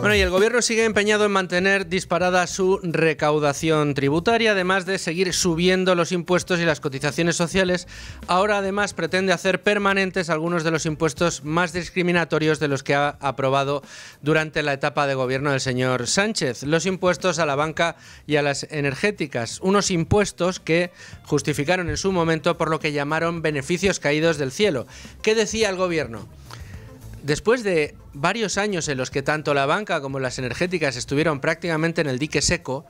Bueno, y el gobierno sigue empeñado en mantener disparada su recaudación tributaria, además de seguir subiendo los impuestos y las cotizaciones sociales. Ahora además pretende hacer permanentes algunos de los impuestos más discriminatorios de los que ha aprobado durante la etapa de gobierno del señor Sánchez. Los impuestos a la banca y a las energéticas. Unos impuestos que justificaron en su momento por lo que llamaron beneficios caídos del cielo. ¿Qué decía el gobierno? Después de varios años en los que tanto la banca como las energéticas estuvieron prácticamente en el dique seco,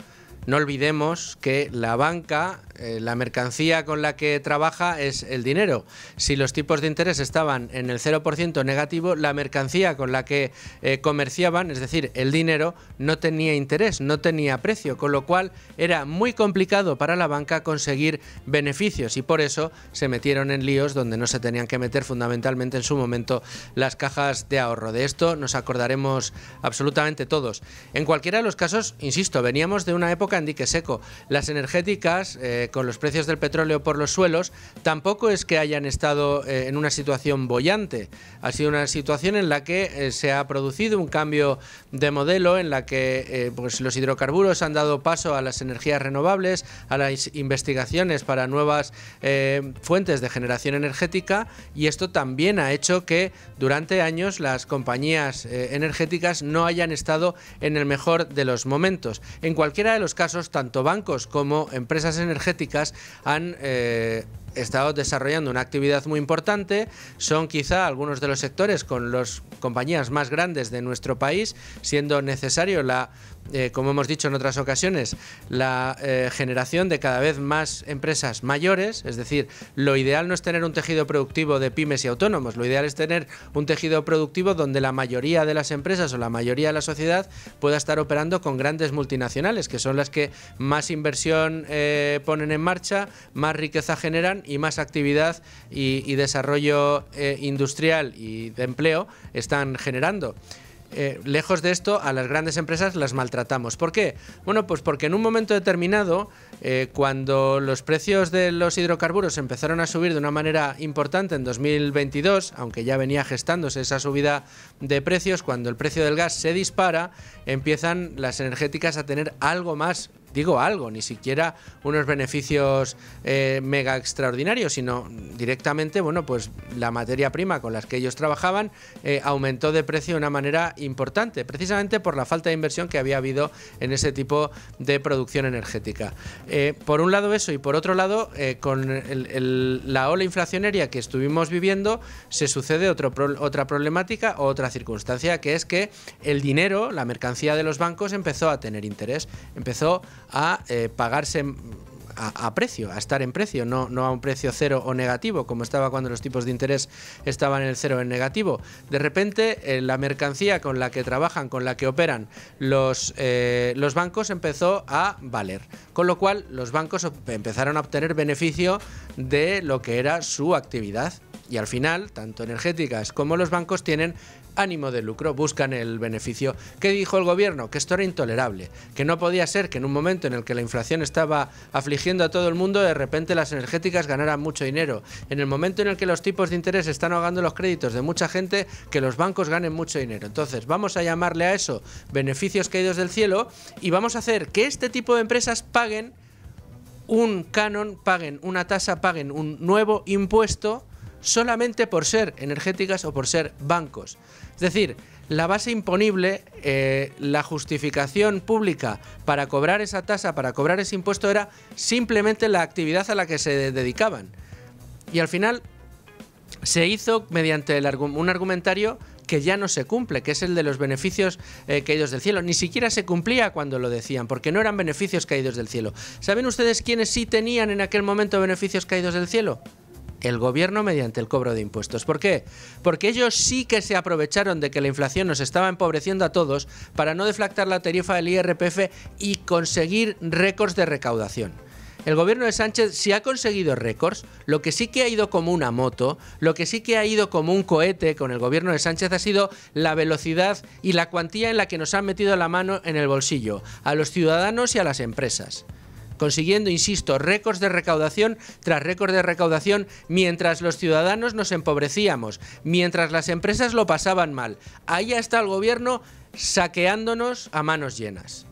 no olvidemos que la banca, eh, la mercancía con la que trabaja es el dinero. Si los tipos de interés estaban en el 0% negativo, la mercancía con la que eh, comerciaban, es decir, el dinero, no tenía interés, no tenía precio, con lo cual era muy complicado para la banca conseguir beneficios y por eso se metieron en líos donde no se tenían que meter fundamentalmente en su momento las cajas de ahorro. De esto nos acordaremos absolutamente todos. En cualquiera de los casos, insisto, veníamos de una época dique seco. Las energéticas, eh, con los precios del petróleo por los suelos, tampoco es que hayan estado eh, en una situación bollante. Ha sido una situación en la que eh, se ha producido un cambio de modelo, en la que pues los hidrocarburos han dado paso a las energías renovables, a las investigaciones para nuevas fuentes de generación energética, y esto también ha hecho que durante años las compañías energéticas no hayan estado en el mejor de los momentos. En cualquiera de los casos, casos, tanto bancos como empresas energéticas han... Eh, estamos desarrollando una actividad muy importante. Son quizá algunos de los sectores con las compañías más grandes de nuestro país, siendo necesario la eh, como hemos dicho en otras ocasiones, la eh, generación de cada vez más empresas mayores, es decir, lo ideal no es tener un tejido productivo de pymes y autónomos, lo ideal es tener un tejido productivo donde la mayoría de las empresas o la mayoría de la sociedad pueda estar operando con grandes multinacionales, que son las que más inversión eh, ponen en marcha, más riqueza generan y más actividad y, desarrollo eh, industrial y de empleo están generando. Eh, lejos de esto, a las grandes empresas las maltratamos. ¿Por qué? Bueno, pues porque en un momento determinado, eh, cuando los precios de los hidrocarburos empezaron a subir de una manera importante en 2022, aunque ya venía gestándose esa subida de precios, cuando el precio del gas se dispara, empiezan las energéticas a tener algo más digo algo, ni siquiera unos beneficios eh, mega extraordinarios, sino directamente, bueno, pues la materia prima con las que ellos trabajaban eh, aumentó de precio de una manera importante, precisamente por la falta de inversión que había habido en ese tipo de producción energética. Eh, por un lado eso y por otro lado, con la ola inflacionaria que estuvimos viviendo, se sucede otro, otra problemática o otra circunstancia, que es que el dinero, la mercancía de los bancos empezó a tener interés, empezó a eh, pagarse a, precio, a estar en precio, no, no a un precio cero o negativo, como estaba cuando los tipos de interés estaban en el cero o en negativo. De repente, eh, la mercancía con la que trabajan, con la que operan los, eh, los bancos empezó a valer. Con lo cual, los bancos empezaron a obtener beneficio de lo que era su actividad. Y al final, tanto energéticas como los bancos tienen ánimo de lucro buscan el beneficio. ¿Qué dijo el gobierno? Que esto era intolerable, que no podía ser que en un momento en el que la inflación estaba afligiendo a todo el mundo, de repente las energéticas ganaran mucho dinero. En el momento en el que los tipos de interés están ahogando los créditos de mucha gente, que los bancos ganen mucho dinero. Entonces, vamos a llamarle a eso beneficios caídos del cielo y vamos a hacer que este tipo de empresas paguen un canon, paguen una tasa, paguen un nuevo impuesto solamente por ser energéticas o por ser bancos. Es decir, la base imponible, eh, la justificación pública para cobrar esa tasa, para cobrar ese impuesto, era simplemente la actividad a la que se dedicaban. Y al final se hizo mediante un argumentario que ya no se cumple, que es el de los beneficios eh, caídos del cielo. Ni siquiera se cumplía cuando lo decían, porque no eran beneficios caídos del cielo. ¿Saben ustedes quiénes sí tenían en aquel momento beneficios caídos del cielo? el gobierno mediante el cobro de impuestos. ¿Por qué? Porque ellos sí que se aprovecharon de que la inflación nos estaba empobreciendo a todos para no deflactar la tarifa del IRPF y conseguir récords de recaudación. El gobierno de Sánchez sí ha conseguido récords, lo que sí que ha ido como una moto, lo que sí que ha ido como un cohete con el gobierno de Sánchez ha sido la velocidad y la cuantía en la que nos han metido la mano en el bolsillo, a los ciudadanos y a las empresas consiguiendo, insisto, récords de recaudación tras récords de recaudación mientras los ciudadanos nos empobrecíamos, mientras las empresas lo pasaban mal. Ahí está el gobierno saqueándonos a manos llenas.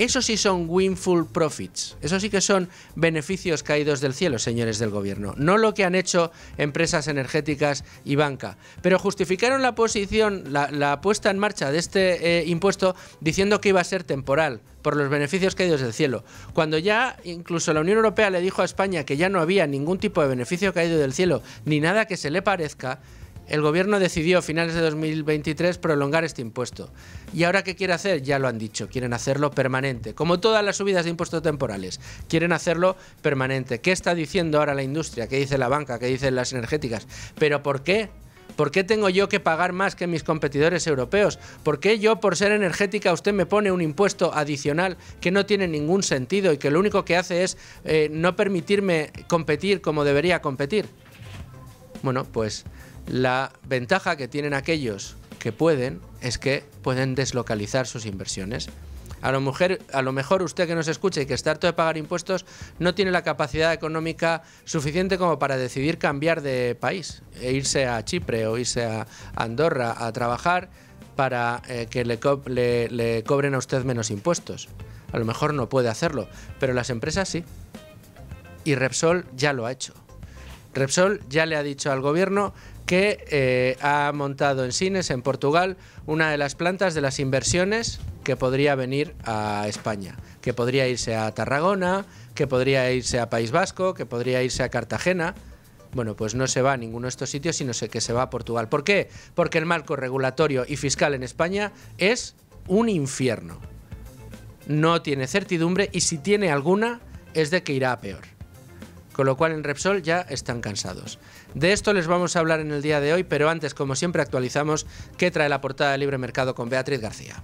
Eso sí son winful profits. Eso sí que son beneficios caídos del cielo, señores del gobierno. No lo que han hecho empresas energéticas y banca. Pero justificaron la posición, la, puesta en marcha de este eh, impuesto diciendo que iba a ser temporal por los beneficios caídos del cielo. Cuando ya incluso la Unión Europea le dijo a España que ya no había ningún tipo de beneficio caído del cielo ni nada que se le parezca, el gobierno decidió a finales de 2023 prolongar este impuesto. ¿Y ahora qué quiere hacer? Ya lo han dicho, quieren hacerlo permanente. Como todas las subidas de impuestos temporales, quieren hacerlo permanente. ¿Qué está diciendo ahora la industria? ¿Qué dice la banca? ¿Qué dicen las energéticas? ¿Pero por qué? ¿Por qué tengo yo que pagar más que mis competidores europeos? ¿Por qué yo, por ser energética, usted me pone un impuesto adicional que no tiene ningún sentido y que lo único que hace es eh, no permitirme competir como debería competir? Bueno, pues la ventaja que tienen aquellos que pueden es que pueden deslocalizar sus inversiones. A lo, a lo mejor usted que nos escucha y que está harto de pagar impuestos no tiene la capacidad económica suficiente como para decidir cambiar de país e irse a Chipre o irse a Andorra a trabajar para eh, que le cobren a usted menos impuestos. A lo mejor no puede hacerlo, pero las empresas sí. Y Repsol ya lo ha hecho. Repsol ya le ha dicho al gobierno que eh, ha montado en Sines, en Portugal, una de las plantas de las inversiones que podría venir a España, que podría irse a Tarragona, que podría irse a País Vasco, que podría irse a Cartagena. Bueno, pues no se va a ninguno de estos sitios, sino que se va a Portugal. ¿Por qué? Porque el marco regulatorio y fiscal en España es un infierno. No tiene certidumbre y si tiene alguna es de que irá a peor con lo cual en Repsol ya están cansados. De esto les vamos a hablar en el día de hoy, pero antes, como siempre, actualizamos qué trae la portada de Libre Mercado con Beatriz García.